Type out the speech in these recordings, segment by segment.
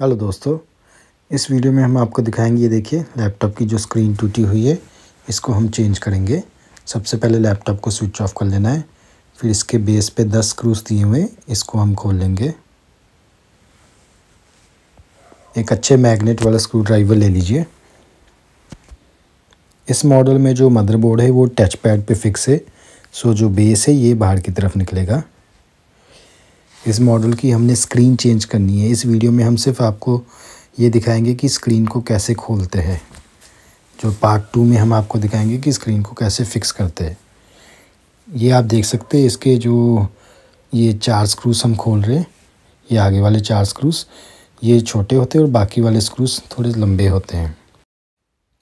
hello दोस्तों इस video में हम आपको दिखाएंगे ये देखिए लैपटॉप की जो स्क्रीन टूटी हुई है इसको हम चेंज करेंगे सबसे पहले लैपटॉप को स्विच ऑफ कर लेना है फिर इसके बेस पे दस स्क्रूज दिए हुए इसको हम खोल लेंगे एक अच्छे मैग्नेट वाला स्क्रू ड्राइवर ले लीजिए इस मॉडल में जो मदरबोर्ड है वो टच पैड पर फिक्स है सो जो बेस है ये बाहर की तरफ निकलेगा इस मॉडल की हमने स्क्रीन चेंज करनी है इस वीडियो में हम सिर्फ आपको ये दिखाएंगे कि स्क्रीन को कैसे खोलते हैं जो पार्ट टू में हम आपको दिखाएंगे कि स्क्रीन को कैसे फिक्स करते हैं ये आप देख सकते हैं इसके जो ये चार स्क्रूस हम खोल रहे हैं ये आगे वाले चार स्क्रूस ये छोटे होते हैं और बाकी वाले स्क्रूस थोड़े लंबे होते हैं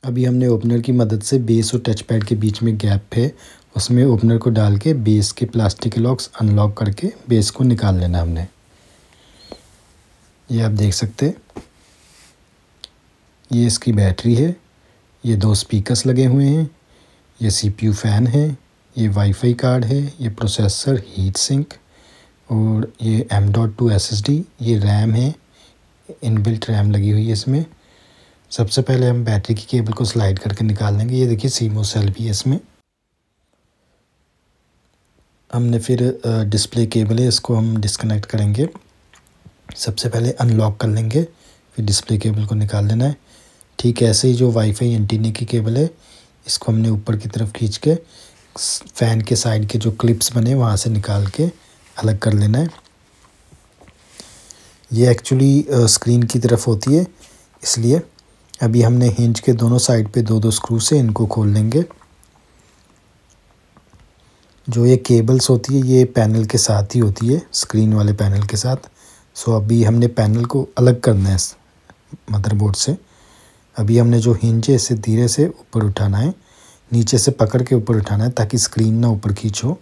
अभी हमने ओपनर की मदद से बेस और टच पैड के बीच में गैप है उसमें ओपनर को डाल के बेस के प्लास्टिक लॉक्स अनलॉक करके बेस को निकाल लेना हमने ये आप देख सकते ये इसकी बैटरी है ये दो स्पीकर्स लगे हुए हैं ये सीपीयू फ़ैन है ये वाईफाई कार्ड है ये प्रोसेसर हीट सिंक और ये M dot two S S D ये रैम है इनबिल्ट रैम लगी हुई है इसमें सबसे पहले हम बैटरी की केबल को स्लाइड करके निकाल लेंगे ये देखिए सीमो सेल भी है इसमें हमने फिर डिस्प्ले केबल है इसको हम डिसकनेक्ट करेंगे सबसे पहले अनलॉक कर लेंगे फिर डिस्प्ले केबल को निकाल लेना है ठीक ऐसे ही जो वाईफाई एंटीने की केबल है इसको हमने ऊपर की तरफ खींच के फ़ैन के साइड के जो क्लिप्स बने वहाँ से निकाल के अलग कर लेना है ये एक्चुअली स्क्रीन की तरफ होती है इसलिए अभी हमने हिंज के दोनों साइड पे दो दो स्क्रू से इनको खोल लेंगे जो ये केबल्स होती है ये पैनल के साथ ही होती है स्क्रीन वाले पैनल के साथ सो अभी हमने पैनल को अलग करना है मदरबोर्ड से अभी हमने जो हिंज है इसे धीरे से ऊपर उठाना है नीचे से पकड़ के ऊपर उठाना है ताकि स्क्रीन ना ऊपर खींचो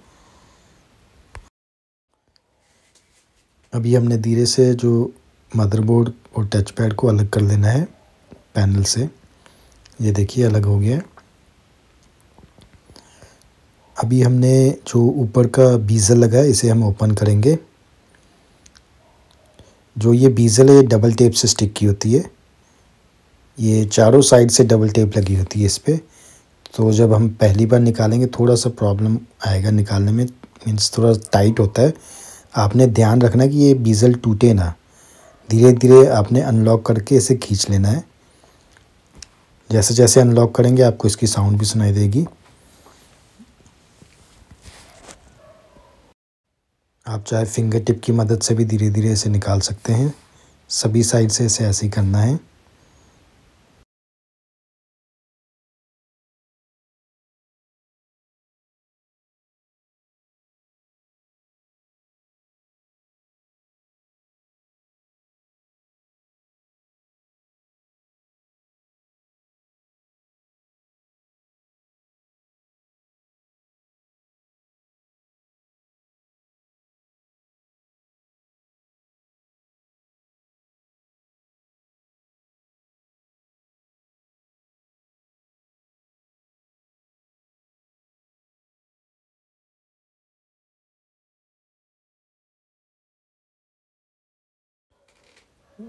अभी हमने धीरे से जो मदरबोर्ड और टच पैड को अलग कर लेना है पैनल से ये देखिए अलग हो गया है अभी हमने जो ऊपर का बीज़ल लगा है इसे हम ओपन करेंगे जो ये बीज़ल है डबल टेप से स्टिक की होती है ये चारों साइड से डबल टेप लगी होती है इस पर तो जब हम पहली बार निकालेंगे थोड़ा सा प्रॉब्लम आएगा निकालने में मीन्स थोड़ा टाइट होता है आपने ध्यान रखना कि ये बीज़ल टूटे ना धीरे धीरे आपने अनलॉक करके इसे खींच लेना है जैसे जैसे अनलॉक करेंगे आपको इसकी साउंड भी सुनाई देगी आप चाहे फिंगर टिप की मदद से भी धीरे धीरे इसे निकाल सकते हैं सभी साइड से इसे ऐसे ही करना है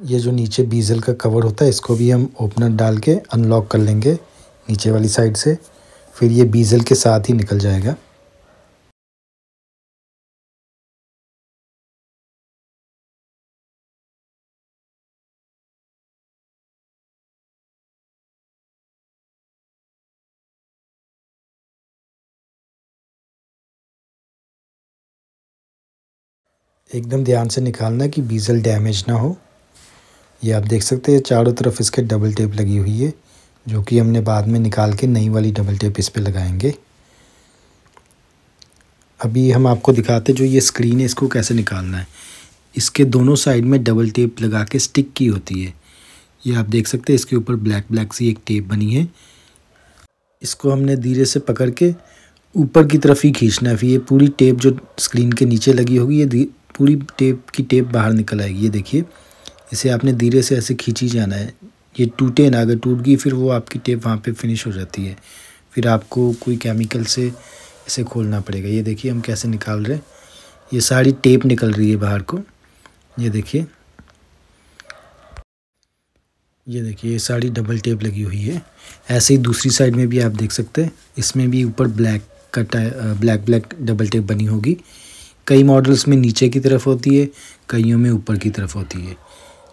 ये जो नीचे बीजल का कवर होता है इसको भी हम ओपनर डाल के अनलॉक कर लेंगे नीचे वाली साइड से फिर ये बीजल के साथ ही निकल जाएगा एकदम ध्यान से निकालना कि बीजल डैमेज ना हो ये आप देख सकते हैं चारों तरफ इसके डबल टेप लगी हुई है जो कि हमने बाद में निकाल के नई वाली डबल टेप इस पर लगाएंगे अभी हम आपको दिखाते जो ये स्क्रीन है इसको कैसे निकालना है इसके दोनों साइड में डबल टेप लगा के स्टिक की होती है ये आप देख सकते हैं इसके ऊपर ब्लैक ब्लैक सी एक टेप बनी है इसको हमने धीरे से पकड़ के ऊपर की तरफ ही खींचना है ये पूरी टेप जो स्क्रीन के नीचे लगी होगी ये पूरी टेप की टेप बाहर निकल आएगी ये देखिए इसे आपने धीरे से ऐसे खींची जाना है ये टूटे ना अगर टूट गई फिर वो आपकी टेप वहाँ पे फिनिश हो जाती है फिर आपको कोई केमिकल से इसे खोलना पड़ेगा ये देखिए हम कैसे निकाल रहे हैं ये सारी टेप निकल रही है बाहर को ये देखिए ये देखिए ये साड़ी डबल टेप लगी हुई है ऐसे ही दूसरी साइड में भी आप देख सकते हैं इसमें भी ऊपर ब्लैक का ब्लैक ब्लैक डबल टेप बनी होगी कई मॉडल्स में नीचे की तरफ होती है कईयों में ऊपर की तरफ होती है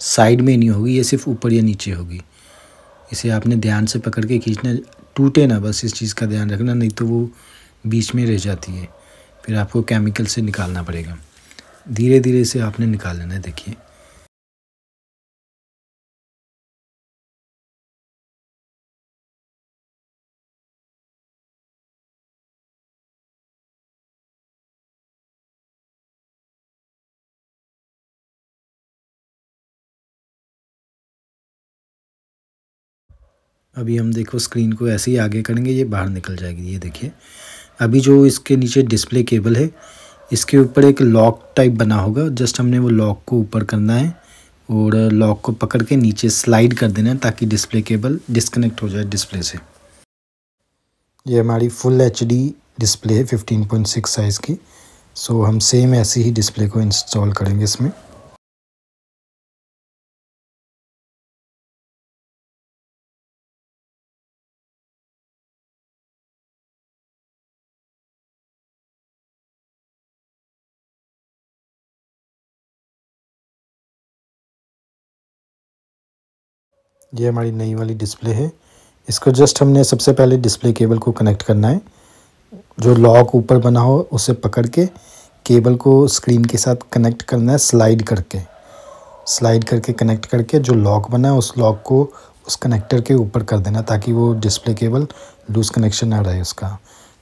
साइड में नहीं होगी ये सिर्फ ऊपर या नीचे होगी इसे आपने ध्यान से पकड़ के खींचना टूटे ना बस इस चीज़ का ध्यान रखना नहीं तो वो बीच में रह जाती है फिर आपको केमिकल से निकालना पड़ेगा धीरे धीरे इसे आपने निकाल लेना है देखिए अभी हम देखो स्क्रीन को ऐसे ही आगे करेंगे ये बाहर निकल जाएगी ये देखिए अभी जो इसके नीचे डिस्प्ले केबल है इसके ऊपर एक लॉक टाइप बना होगा जस्ट हमने वो लॉक को ऊपर करना है और लॉक को पकड़ के नीचे स्लाइड कर देना है ताकि डिस्प्ले केबल डिस्कनेक्ट हो जाए डिस्प्ले से ये हमारी फुल एच डिस्प्ले है 15.6 साइज़ की सो हम सेम ऐसी ही डिस्प्ले को इंस्टॉल करेंगे इसमें ये हमारी नई वाली डिस्प्ले है इसको जस्ट हमने सबसे पहले डिस्प्ले केबल को कनेक्ट करना है जो लॉक ऊपर बना हो उसे पकड़ के केबल को स्क्रीन के साथ कनेक्ट करना है स्लाइड करके स्लाइड करके कनेक्ट करके जो लॉक बना है उस लॉक को उस कनेक्टर के ऊपर कर देना ताकि वो डिस्प्ले केबल लूज़ कनेक्शन ना रहे उसका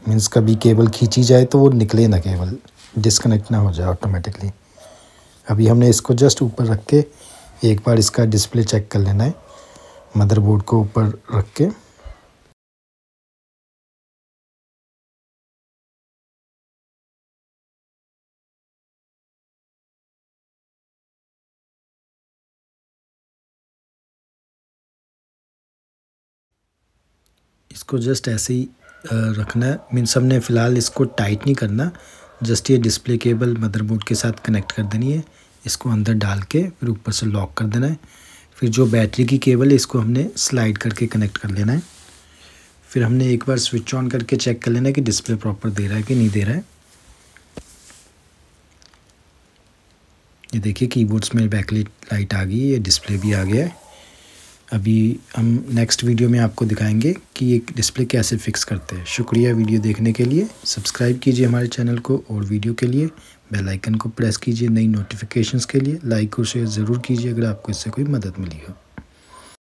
मीन्स कभी केबल खींची जाए तो वो निकले ना केबल डिसकनेक्ट ना हो जाए ऑटोमेटिकली अभी हमने इसको जस्ट ऊपर रख के एक बार इसका डिस्प्ले चेक कर लेना है मदरबोर्ड को ऊपर रख के इसको जस्ट ऐसे ही रखना है मीन्स हमने फ़िलहाल इसको टाइट नहीं करना जस्ट ये डिस्प्ले केबल मदरबोर्ड के साथ कनेक्ट कर देनी है इसको अंदर डाल के फिर ऊपर से लॉक कर देना है फिर जो बैटरी की केबल है इसको हमने स्लाइड करके कनेक्ट कर लेना है फिर हमने एक बार स्विच ऑन करके चेक कर लेना है कि डिस्प्ले प्रॉपर दे रहा है कि नहीं दे रहा है ये देखिए कीबोर्ड्स में बैकलाइट लाइट आ गई है डिस्प्ले भी आ गया है अभी हम नेक्स्ट वीडियो में आपको दिखाएंगे कि ये डिस्प्ले कैसे फिक्स करते हैं शुक्रिया वीडियो देखने के लिए सब्सक्राइब कीजिए हमारे चैनल को और वीडियो के लिए बेल आइकन को प्रेस कीजिए नई नोटिफिकेशंस के लिए लाइक और शेयर ज़रूर कीजिए अगर आपको इससे कोई मदद मिली हो